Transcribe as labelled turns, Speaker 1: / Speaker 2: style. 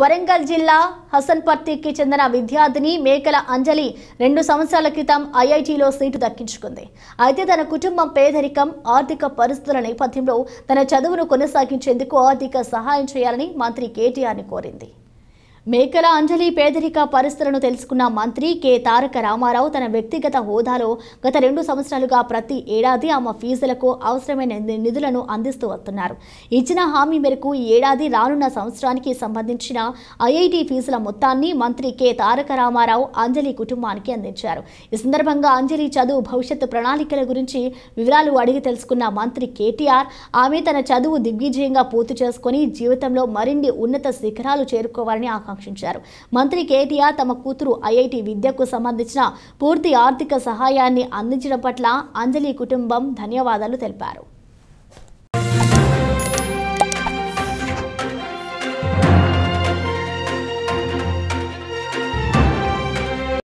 Speaker 1: వరంగల్ జిల్లా హసన్పర్తికి చెందిన విద్యార్థిని మేకల అంజలి రెండు సంవత్సరాల క్రితం ఐఐటిలో సీటు దక్కించుకుంది అయితే తన కుటుంబం పేదరికం ఆర్థిక పరిస్థితుల నేపథ్యంలో తన చదువును కొనసాగించేందుకు ఆర్థిక సహాయం చేయాలని మంత్రి కేటీఆర్ని కోరింది మేకల అంజలి పేదరిక పరిస్థితులను తెలుసుకున్న మంత్రి కె తారక రామారావు తన వ్యక్తిగత హోదాలో గత రెండు సంవత్సరాలుగా ప్రతి ఏడాది ఆమె ఫీజులకు అవసరమైన నిధులను అందిస్తూ వస్తున్నారు ఇచ్చిన హామీ మేరకు ఈ ఏడాది రానున్న సంవత్సరానికి సంబంధించిన ఐఐటి ఫీజుల మొత్తాన్ని మంత్రి కె తారక రామారావు అంజలి కుటుంబానికి అందించారు ఈ సందర్భంగా అంజలి చదువు భవిష్యత్తు ప్రణాళికల గురించి వివరాలు అడిగి తెలుసుకున్న మంత్రి కేటీఆర్ ఆమె తన చదువు దిగ్విజయంగా పూర్తి చేసుకుని జీవితంలో మరిన్ని ఉన్నత శిఖరాలు చేరుకోవాలని ఆకాంక్ష సమీక్షించారు మంత్రి కేటీఆర్ తమ కూతురు ఐఐటి విద్యకు సంబంధించిన పూర్తి ఆర్థిక సహాయాన్ని అందించడం పట్ల అంజలి కుటుంబం ధన్యవాదాలు తెలిపారు